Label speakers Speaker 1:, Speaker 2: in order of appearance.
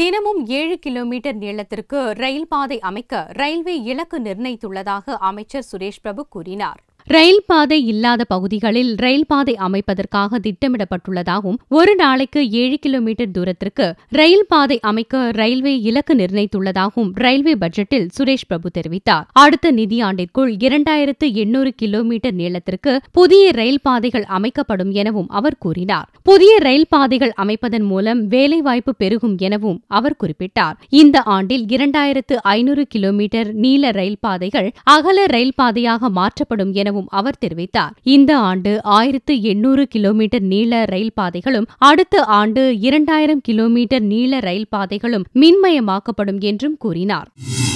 Speaker 1: தினமும் ஏழு கிலோமீட்டர் நீளத்திற்கு ரயில் பாதை அமைக்க ரயில்வே இலக்கு நிர்ணயித்துள்ளதாக அமைச்சர் சுரேஷ் பிரபு கூறினார் ரயில் பாதை இல்லாத பகுதிகளில் ரயில் பாதை அமைப்பதற்காக திட்டமிடப்பட்டுள்ளதாகவும் ஒரு நாளைக்கு ஏழு கிலோமீட்டர் தூரத்திற்கு ரயில் பாதை அமைக்க ரயில்வே இலக்கு நிர்ணயித்துள்ளதாகவும் ரயில்வே பட்ஜெட்டில் சுரேஷ் பிரபு தெரிவித்தார் அடுத்த நிதியாண்டிற்குள் இரண்டாயிரத்து எண்ணூறு கிலோமீட்டர் நீளத்திற்கு புதிய ரயில் பாதைகள் அமைக்கப்படும் எனவும் அவர் கூறினார் புதிய ரயில் பாதைகள் அமைப்பதன் மூலம் வேலைவாய்ப்பு பெருகும் எனவும் அவர் குறிப்பிட்டார் இந்த ஆண்டில் இரண்டாயிரத்து ஐநூறு கிலோமீட்டர் நீள ரயில் பாதைகள் அகல ரயில் பாதையாக மாற்றப்படும் எனவும் வருவதாகவும் அவர் தெரிவித்தார் இந்த ஆண்டு ஆயிரத்து எண்ணூறு கிலோமீட்டர் நீள ரயில் பாதைகளும் அடுத்த ஆண்டு இரண்டாயிரம் கிலோமீட்டர் நீள ரயில் பாதைகளும் மின்மயமாக்கப்படும் என்றும் கூறினார்